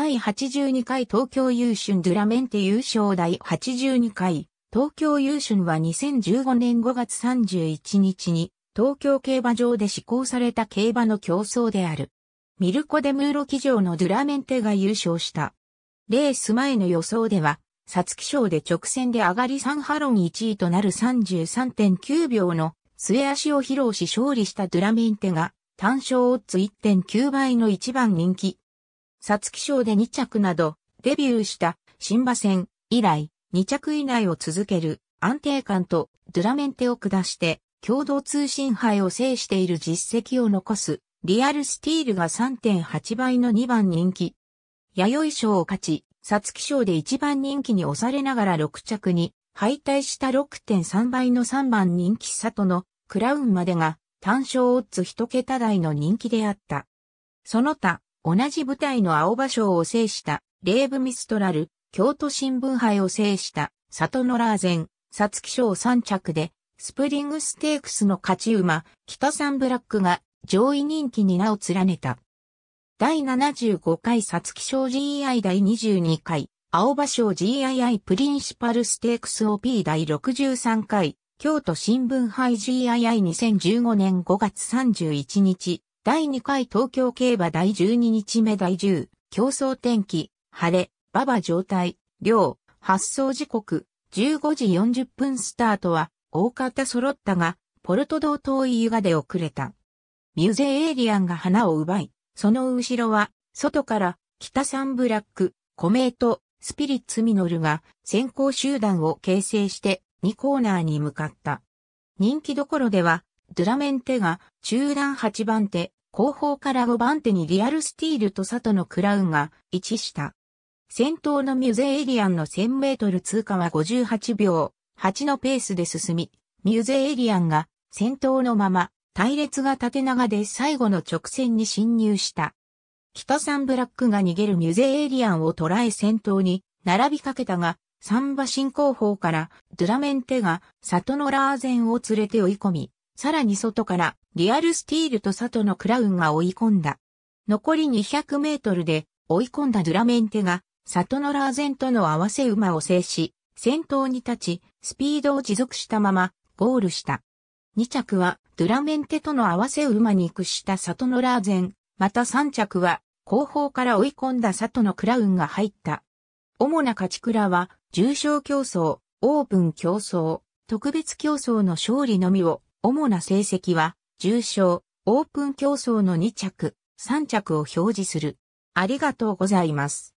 第82回東京優春ドゥラメンテ優勝第82回東京優春は2015年5月31日に東京競馬場で施行された競馬の競争である。ミルコ・デ・ムーロ騎乗のドゥラメンテが優勝した。レース前の予想では、サツキ賞で直線で上がり3ハロン1位となる33.9秒の末足を披露し勝利したドゥラメンテが単勝オッズ1.9倍の1番人気皐月賞で2着など、デビューした新馬戦以来、2着以内を続ける安定感とドゥラメンテを下して共同通信杯を制している実績を残すリアルスティールが3.8倍の2番人気。弥生賞を勝ち、皐月賞で1番人気に押されながら6着に敗退した6.3倍の3番人気里のクラウンまでが単勝オッズ1桁台の人気であった。その他、同じ舞台の青葉賞を制したレーブ・ミストラル、京都新聞杯を制した里野ラーゼン、サツキ賞3着で、スプリングステークスの勝ち馬、北ンブラックが上位人気に名を連ねた。第75回サツキ賞 GI 第22回、青葉賞 GII プリンシパルステークス OP 第63回、京都新聞杯 GII2015 年5月31日、第2回東京競馬第12日目第10、競争天気、晴れ、馬場状態、量、発送時刻、15時40分スタートは、大方揃ったが、ポルト道遠い湯がで遅れた。ミュゼエイリアンが花を奪い、その後ろは、外から、北サンブラック、コメート、スピリッツミノルが先行集団を形成して2コーナーに向かった。人気どころでは、ドゥラメンテが中段8番手、後方から5番手にリアルスティールと里のクラウンが位置した。先頭のミュゼエリアンの1000メートル通過は58秒8のペースで進み、ミュゼエリアンが先頭のまま隊列が縦長で最後の直線に侵入した。北サンブラックが逃げるミュゼエリアンを捉え先頭に並びかけたが、サンバ新後方からドゥラメンテが里のラーゼンを連れて追い込み、さらに外からリアルスティールと里のクラウンが追い込んだ。残り200メートルで追い込んだドゥラメンテが里のラーゼンとの合わせ馬を制し、先頭に立ち、スピードを持続したままゴールした。2着はドゥラメンテとの合わせ馬に屈した里のラーゼン、また3着は後方から追い込んだ里のクラウンが入った。主な勝ち倉は重賞競争、オープン競争、特別競争の勝利のみを主な成績は、重賞、オープン競争の2着、3着を表示する。ありがとうございます。